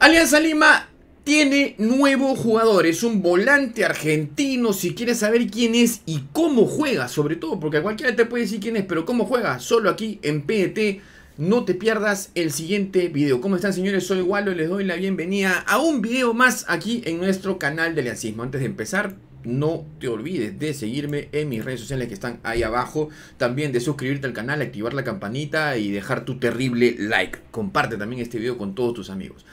Alianza Lima tiene nuevo jugador, es un volante argentino. Si quieres saber quién es y cómo juega, sobre todo, porque cualquiera te puede decir quién es, pero cómo juega, solo aquí en PDT. No te pierdas el siguiente video. ¿Cómo están señores? Soy Walo y les doy la bienvenida a un video más aquí en nuestro canal de Aliancismo. Antes de empezar, no te olvides de seguirme en mis redes sociales que están ahí abajo. También de suscribirte al canal, activar la campanita y dejar tu terrible like. Comparte también este video con todos tus amigos.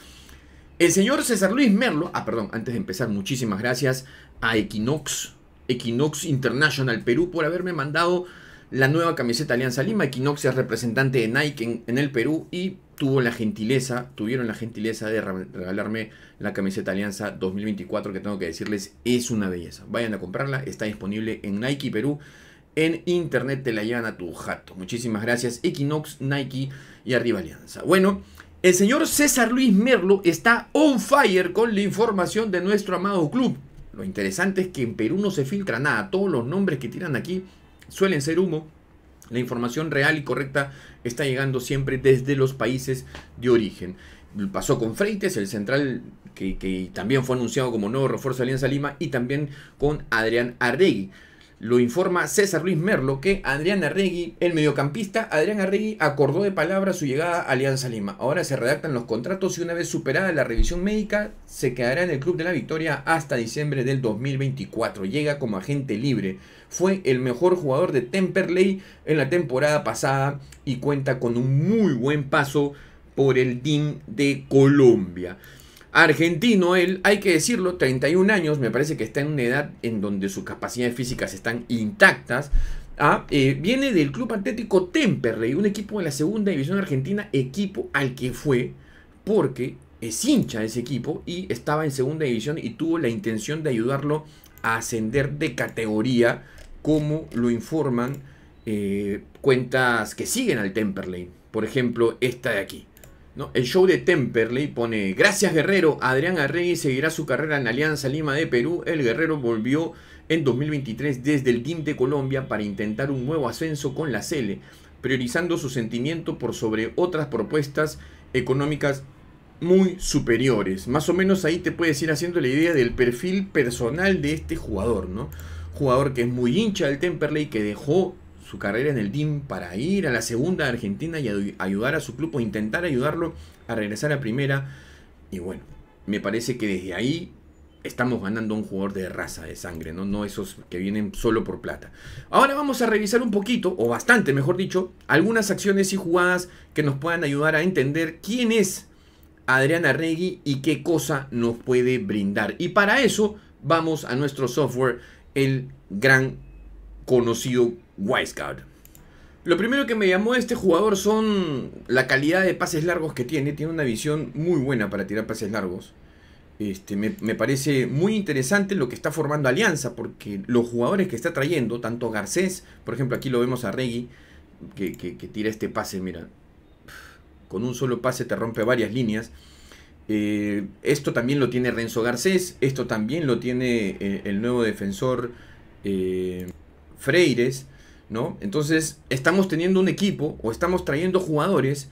El señor César Luis Merlo, ah, perdón, antes de empezar, muchísimas gracias a Equinox, Equinox International Perú por haberme mandado la nueva camiseta Alianza Lima. Equinox es representante de Nike en, el Perú y tuvo la gentileza, tuvieron la gentileza de regalarme la camiseta Alianza 2024 que tengo que decirles es una belleza. Vayan a comprarla, está disponible en Nike Perú. En internet te la llevan a tu jato. Muchísimas gracias Equinox, Nike y Arriba Alianza. Bueno, el señor César Luis Merlo está on fire con la información de nuestro amado club. Lo interesante es que en Perú no se filtra nada. Todos los nombres que tiran aquí suelen ser humo. La información real y correcta está llegando siempre desde los países de origen. Pasó con Freites, el central que, también fue anunciado como nuevo refuerzo Alianza Lima, y también con Adrián Arregui. Lo informa César Luis Merlo que Adrián Arregui, el mediocampista Adrián Arregui, acordó de palabra su llegada a Alianza Lima. Ahora se redactan los contratos y una vez superada la revisión médica, se quedará en el Club de la Victoria hasta diciembre del 2024. Llega como agente libre. Fue el mejor jugador de Temperley en la temporada pasada y cuenta con un muy buen paso por el DIN de Colombia. Argentino él, hay que decirlo, 31 años, me parece que está en una edad en donde sus capacidades físicas están intactas. ¿ah? Eh, viene del Club Atlético Temperley, un equipo de la segunda división argentina, equipo al que fue porque es hincha de ese equipo y estaba en segunda división y tuvo la intención de ayudarlo a ascender de categoría, como lo informan eh, cuentas que siguen al Temperley. Por ejemplo, esta de aquí. El show de Temperley pone, gracias Guerrero, Adrián Arregui seguirá su carrera en Alianza Lima de Perú. El Guerrero volvió en 2023 desde el Team de Colombia para intentar un nuevo ascenso con la Cele, priorizando su sentimiento por sobre otras propuestas económicas muy superiores. Más o menos ahí te puedes ir haciendo la idea del perfil personal de este jugador, ¿no? Jugador que es muy hincha del Temperley, que dejó su carrera en el team para ir a la segunda Argentina y ayudar a su club o intentar ayudarlo a regresar a primera. Y bueno, me parece que desde ahí estamos ganando un jugador de raza, de sangre, ¿no? no esos que vienen solo por plata. Ahora vamos a revisar un poquito, o bastante mejor dicho, algunas acciones y jugadas que nos puedan ayudar a entender quién es Adriana Regui y qué cosa nos puede brindar. Y para eso vamos a nuestro software, el gran conocido Wisecard. Lo primero que me llamó este jugador son la calidad de pases largos que tiene. Tiene una visión muy buena para tirar pases largos. Este, me, parece muy interesante lo que está formando Alianza, porque los jugadores que está trayendo, tanto Garcés, por ejemplo, aquí lo vemos a Reggie que, tira este pase, mira, con un solo pase te rompe varias líneas. Eh, esto también lo tiene Renzo Garcés, esto también lo tiene eh, el nuevo defensor eh, Freires. ¿no? Entonces, estamos teniendo un equipo o estamos trayendo jugadores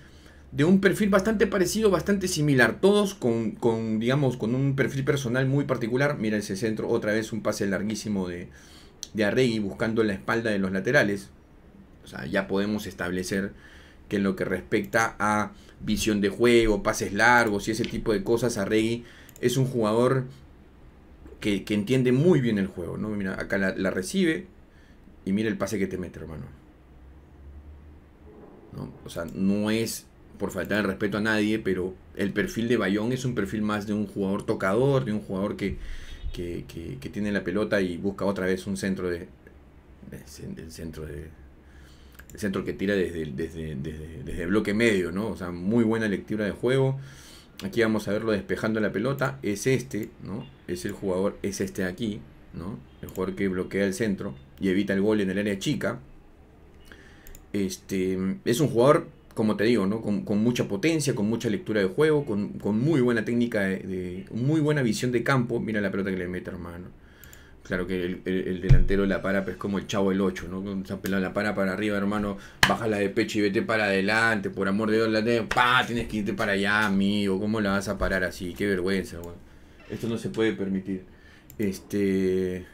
de un perfil bastante parecido, bastante similar, todos con, digamos, con un perfil personal muy particular. Mira ese centro, otra vez un pase larguísimo de, Arregui buscando la espalda de los laterales. O sea, ya podemos establecer que en lo que respecta a visión de juego, pases largos y ese tipo de cosas, Arregui es un jugador que, entiende muy bien el juego, ¿no? Mira, acá la, la recibe, y mira el pase que te mete, hermano. ¿No? O sea, no es por faltar el respeto a nadie, pero el perfil de Bayón es un perfil más de un jugador tocador, de un jugador que, tiene la pelota y busca otra vez un centro de. El centro El centro que tira desde, desde, el bloque medio, ¿no? O sea, muy buena lectura de juego. Aquí vamos a verlo despejando la pelota. Es este, ¿no? Es el jugador, es este de aquí, el jugador que bloquea el centro y evita el gol en el área chica. Este, es un jugador, como te digo, ¿no? con, mucha potencia, con mucha lectura de juego, con, muy buena técnica, de, muy buena visión de campo. Mira la pelota que le mete, hermano. Claro que el, delantero la para pues, es como el chavo del 8, ¿no? pelado la para para arriba, hermano. Baja la de pecho y vete para adelante, por amor de Dios, la tienes que irte para allá, amigo. ¿Cómo la vas a parar así? Qué vergüenza, Esto no se puede permitir. Este.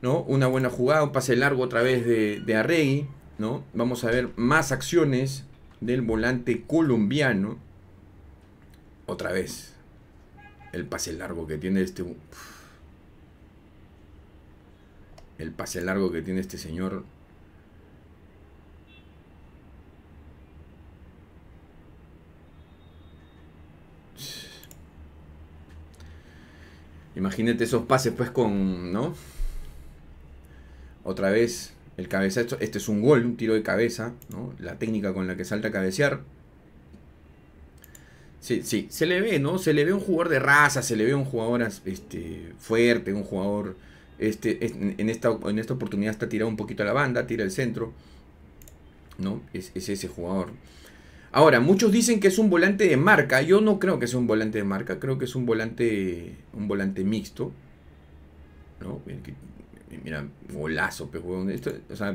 ¿No? Una buena jugada, un pase largo otra vez de, de Arregui. ¿no? Vamos a ver más acciones del volante colombiano. Otra vez. El pase largo que tiene este. El pase largo que tiene este señor. Imagínate esos pases pues con, ¿no? Otra vez el cabezazo, este es un gol, un tiro de cabeza, ¿no? La técnica con la que salta a cabecear. Sí, sí, se le ve, ¿no? Se le ve un jugador de raza, se le ve un jugador este, fuerte, un jugador... Este, en, esta, en esta oportunidad está tirado un poquito a la banda, tira el centro. ¿no? es ese jugador. Ahora, muchos dicen que es un volante de marca. Yo no creo que sea un volante de marca. Creo que es un volante, un volante mixto. Mira, golazo, pejón. o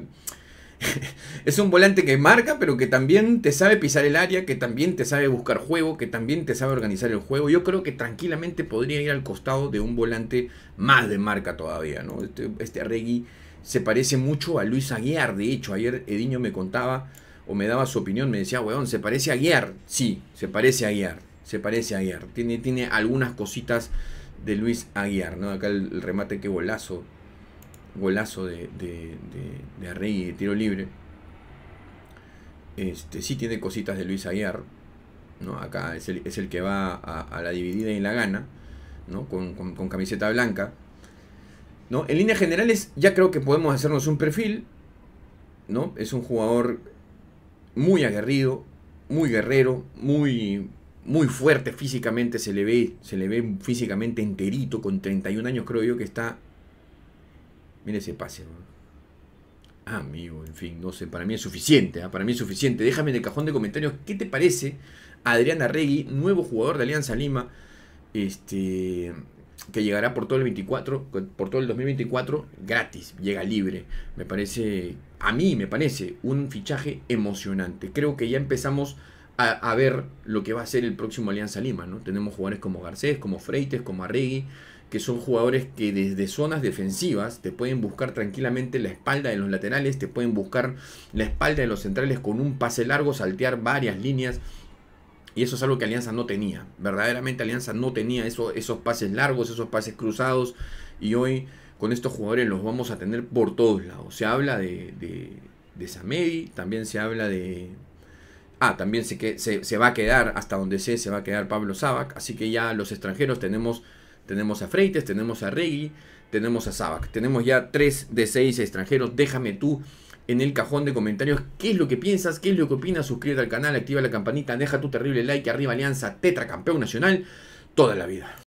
es un volante que marca, pero que también te sabe pisar el área, que también te sabe buscar juego, que también te sabe organizar el juego. Yo creo que tranquilamente podría ir al costado de un volante más de marca todavía, ¿no? Este, este Arregui se parece mucho a Luis Aguiar. De hecho, ayer Ediño me contaba o me daba su opinión, me decía, weón, se parece a Guiar. Sí, se parece a Guiar, se parece a Guiar. Tiene, tiene algunas cositas de Luis Aguiar, ¿no? Acá el, remate, que golazo, golazo de, de, de, de de tiro libre. Este, sí tiene cositas de Luis Aguiar, ¿no? Acá es el, que va a, la dividida y la gana, Con, camiseta blanca. ¿No? En líneas generales ya creo que podemos hacernos un perfil, ¿no? Es un jugador muy aguerrido, muy guerrero, muy, muy fuerte físicamente, se le ve, se le ve físicamente enterito, con 31 años creo yo que está... Mire ese pase, ah, amigo, en fin, no sé, para mí es suficiente, ¿ah? para mí es suficiente. Déjame en el cajón de comentarios qué te parece Adriana Arregui, nuevo jugador de Alianza Lima, este, que llegará por todo el 24, por todo el 2024 gratis, llega libre. Me parece a mí me parece un fichaje emocionante. Creo que ya empezamos a, ver lo que va a ser el próximo Alianza Lima, ¿no? Tenemos jugadores como Garcés, como Freites, como Arregui, que son jugadores que desde zonas defensivas te pueden buscar tranquilamente la espalda de los laterales, te pueden buscar la espalda de los centrales con un pase largo, saltear varias líneas. Y eso es algo que Alianza no tenía. Verdaderamente Alianza no tenía esos pases largos, esos pases cruzados. Y hoy con estos jugadores los vamos a tener por todos lados. Se habla de, de, Samedi, también se habla de... Ah, también se, se, va a quedar, hasta donde sé, se va a quedar Pablo Sabac. Así que ya los extranjeros tenemos, tenemos a Freites, tenemos a Regui, tenemos a Sabac. Tenemos ya 3 de 6 extranjeros. Déjame tú en el cajón de comentarios qué es lo que piensas, qué es lo que opinas, suscríbete al canal, activa la campanita, deja tu terrible like, arriba Alianza, tetra campeón nacional, toda la vida.